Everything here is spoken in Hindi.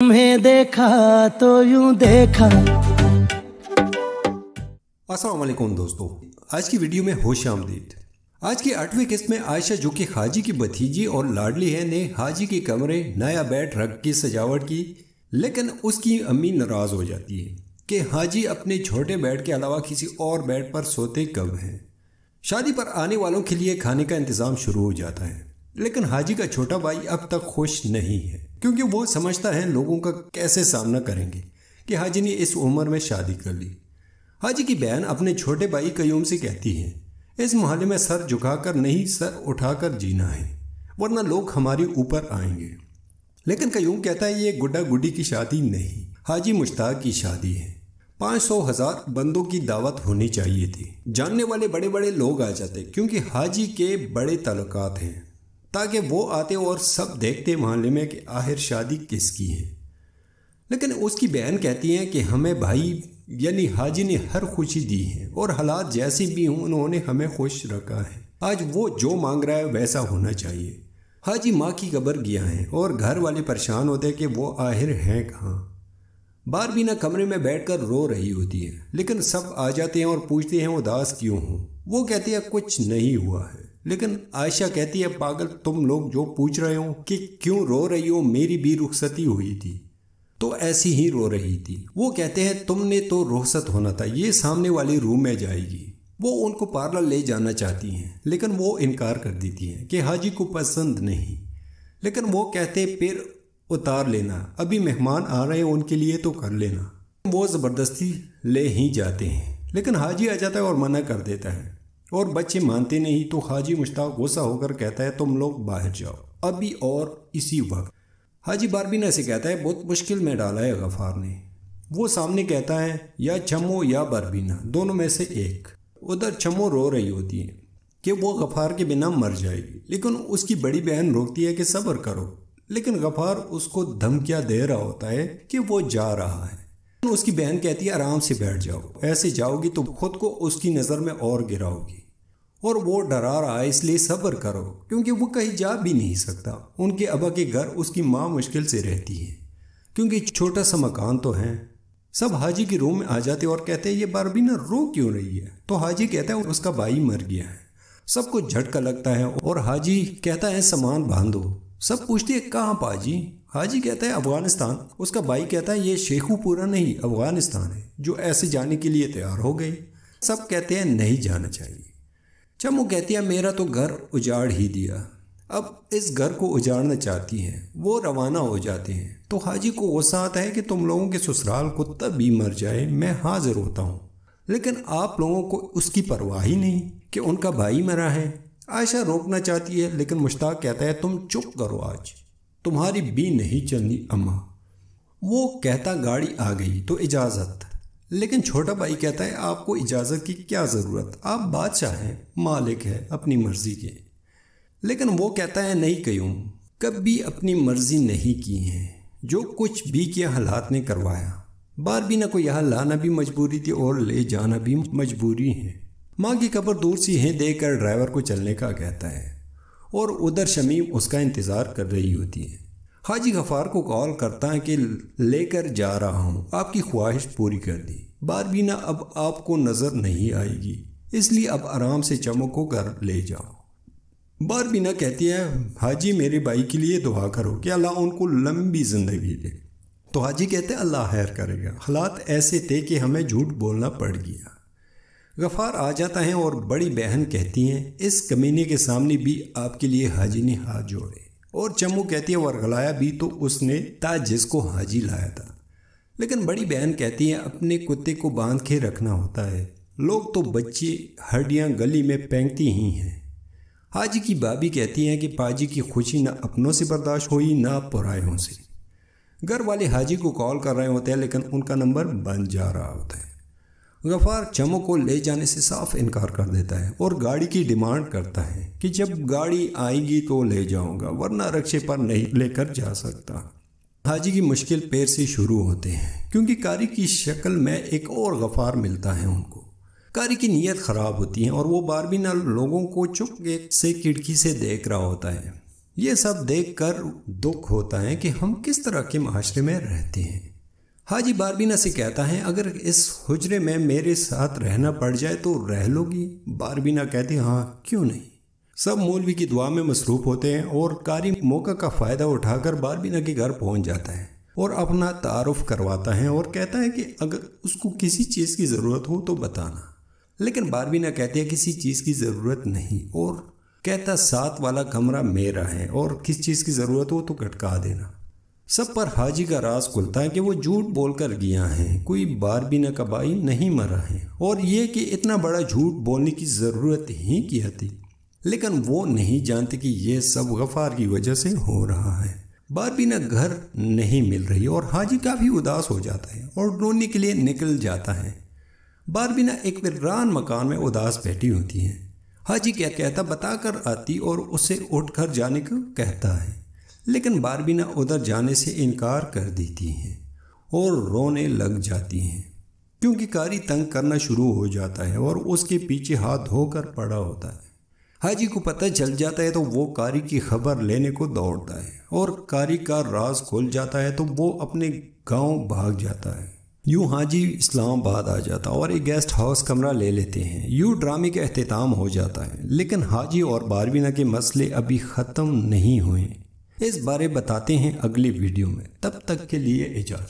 तुम्हें देखा तो यूं देखा असलम दोस्तों आज की वीडियो में होश आमदीद आज की आठवीं किस्त में आयशा जो कि हाजी की भतीजी और लाडली है ने हाजी के कमरे नया बेड रख की सजावट की लेकिन उसकी अम्मी नाराज़ हो जाती है कि हाजी अपने छोटे बेड के अलावा किसी और बेड पर सोते कब हैं शादी पर आने वालों के लिए खाने का इंतज़ाम शुरू हो जाता है लेकिन हाजी का छोटा भाई अब तक खुश नहीं है क्योंकि वो समझता है लोगों का कैसे सामना करेंगे कि हाजी ने इस उम्र में शादी कर ली हाजी की बहन अपने छोटे भाई कयूम से कहती है इस मोहल्ले में सर झुकाकर नहीं सर उठाकर जीना है वरना लोग हमारे ऊपर आएंगे लेकिन कयूम कहता है ये गुड्डा गुड्डी की शादी नहीं हाजी मुश्ताक की शादी है पाँच सौ हज़ार बंदों की दावत होनी चाहिए थी जानने वाले बड़े बड़े लोग आ जाते क्योंकि हाजी के बड़े तलुकात हैं ताकि वो आते और सब देखते मोहल्ले में कि आखिर शादी किसकी है लेकिन उसकी बहन कहती हैं कि हमें भाई यानी हाजी ने हर खुशी दी है और हालात जैसे भी हों उन्होंने हमें खुश रखा है आज वो जो मांग रहा है वैसा होना चाहिए हाजी माँ की कब्र गया है और घर वाले परेशान होते कि वो आहिर हैं कहाँ बारबीना कमरे में बैठकर रो रही होती है लेकिन सब आ जाते हैं और पूछते हैं उदास क्यों हो वो कहती है कुछ नहीं हुआ है लेकिन आयशा कहती है पागल तुम लोग जो पूछ रहे हो कि क्यों रो रही हो मेरी भी रुखसती हुई थी तो ऐसी ही रो रही थी वो कहते हैं तुमने तो रुखसत होना था ये सामने वाली रूम में जाएगी वो उनको पार्लर ले जाना चाहती हैं लेकिन वो इनकार कर देती हैं कि हाजी को पसंद नहीं लेकिन वो कहते फिर उतार लेना अभी मेहमान आ रहे हैं उनके लिए तो कर लेना वो ज़बरदस्ती ले ही जाते हैं लेकिन हाजी आ जाता है और मना कर देता है और बच्चे मानते नहीं तो हाजी मुश्ताक गुस्सा होकर कहता है तुम लोग बाहर जाओ अभी और इसी वक्त हाजी बारबीना से कहता है बहुत मुश्किल में डाला है गफ़ार ने वो सामने कहता है या छमो या बारबीना दोनों में से एक उधर छमो रो रही होती है कि वो गफ़ार के बिना मर जाएगी लेकिन उसकी बड़ी बहन रोकती है कि सब्र करो लेकिन गफ़ार उसको धमकिया दे रहा होता है कि वो जा रहा है उसकी बहन कहती है आराम से बैठ जाओ ऐसे जाओगी तो खुद को उसकी नज़र में और गिराओगी और वो डरा रहा है इसलिए सब्र करो क्योंकि वो कहीं जा भी नहीं सकता उनके अबा के घर उसकी माँ मुश्किल से रहती है क्योंकि छोटा सा मकान तो है सब हाजी के रूम में आ जाते और कहते हैं ये बारबीना रो क्यों रही है तो हाजी कहता है उसका भाई मर गया है सबको झटका लगता है और हाजी कहता है सामान बांधो सब पूछते हैं कहाँ पाजी हाजी कहता है अफगानिस्तान उसका भाई कहता है ये शेखूपुरा नहीं अफगानिस्तान है जो ऐसे जाने के लिए तैयार हो गए सब कहते हैं नहीं जाना चाहिए वो कहती है मेरा तो घर उजाड़ ही दिया अब इस घर को उजाड़ना चाहती हैं वो रवाना हो जाते हैं तो हाजी को गुस्सा आता है कि तुम लोगों के ससुराल कुत्ता भी मर जाए मैं हाजिर होता हूँ लेकिन आप लोगों को उसकी परवाह ही नहीं कि उनका भाई मरा है आयशा रोकना चाहती है लेकिन मुश्ताक कहता है तुम चुप करो आज तुम्हारी बी नहीं चलनी अम्मा वो कहता गाड़ी आ गई तो इजाज़त लेकिन छोटा भाई कहता है आपको इजाज़त की क्या ज़रूरत आप बादशाह हैं मालिक है अपनी मर्जी के लेकिन वो कहता है नहीं क्यों कभी अपनी मर्जी नहीं की है जो कुछ भी किया हालात ने करवाया बार भी ना को यहाँ लाना भी मजबूरी थी और ले जाना भी मजबूरी है माँ की कब्र दूर सी है देकर ड्राइवर को चलने का कहता है और उधर शमीम उसका इंतज़ार कर रही होती है हाजी गफ़ार को कॉल करता है कि लेकर जा रहा हूँ आपकी ख्वाहिश पूरी कर दी बारबीना अब आपको नज़र नहीं आएगी इसलिए अब आराम से को घर ले जाओ बारबीना कहती है हाजी मेरे भाई के लिए दुआ करो कि अल्लाह उनको लंबी ज़िंदगी दे तो हाजी कहते अल्लाह हैर करेगा हालात ऐसे थे कि हमें झूठ बोलना पड़ गया गफ़ार आ जाता है और बड़ी बहन कहती हैं इस कमीने के सामने भी आपके लिए हाजी ने हाथ जोड़े और चम्मू कहती है वरगलाया भी तो उसने था जिसको हाजी लाया था लेकिन बड़ी बहन कहती है अपने कुत्ते को बांध के रखना होता है लोग तो बच्चे हड्डियाँ गली में फेंकती ही हैं हाजी की भाभी कहती हैं कि पाजी की खुशी ना अपनों से बर्दाश्त हुई ना पुरायों से घर वाले हाजी को कॉल कर रहे होते हैं लेकिन उनका नंबर बंद जा रहा होता है गफार चमो को ले जाने से साफ इनकार कर देता है और गाड़ी की डिमांड करता है कि जब गाड़ी आएगी तो ले जाऊंगा वरना रक्षे पर नहीं लेकर जा सकता हाजी की मुश्किल पैर से शुरू होते हैं क्योंकि कारी की शक्ल में एक और गफार मिलता है उनको कारी की नीयत ख़राब होती है और वो बारबीना नाल लोगों को चुपके से खिड़की से देख रहा होता है ये सब देखकर दुख होता है कि हम किस तरह के माशरे में रहते हैं हाजी बारबीना से कहता है अगर इस हुजरे में मेरे साथ रहना पड़ जाए तो रह लोगी बारबीना कहती हाँ क्यों नहीं सब मौलवी की दुआ में मसरूफ होते हैं और कारी मौका का फ़ायदा उठाकर बारबीना के घर पहुंच जाता है और अपना तारफ़ करवाता है और कहता है कि अगर उसको किसी चीज़ की ज़रूरत हो तो बताना लेकिन बारबीना कहती है किसी चीज़ की ज़रूरत नहीं और कहता साथ वाला कमरा मेरा है और किस चीज़ की ज़रूरत हो तो कटका देना सब पर हाजी का राज खुलता है कि वो झूठ बोलकर गया है कोई बार भी न कबाई नहीं मरा है और ये कि इतना बड़ा झूठ बोलने की ज़रूरत ही किया थी लेकिन वो नहीं जानते कि यह सब गफ़ार की वजह से हो रहा है बार भी घर नहीं मिल रही और हाजी काफ़ी उदास हो जाता है और रोने के लिए निकल जाता है बार भी एक वीरान मकान में उदास बैठी होती है हाजी क्या कहता बताकर आती और उसे उठकर जाने को कहता है लेकिन बारबीना उधर जाने से इनकार कर देती हैं और रोने लग जाती हैं क्योंकि कारी तंग करना शुरू हो जाता है और उसके पीछे हाथ धोकर पड़ा होता है हाजी को पता चल जाता है तो वो कारी की खबर लेने को दौड़ता है और कारी का राज खोल जाता है तो वो अपने गांव भाग जाता है यूँ हाजी इस्लामाबाद आ जाता और एक गेस्ट हाउस कमरा ले लेते हैं यूँ ड्रामे का अहतमाम हो जाता है लेकिन हाजी और बारवीना के मसले अभी ख़त्म नहीं हुए इस बारे बताते हैं अगली वीडियो में तब तक के लिए इजाज़त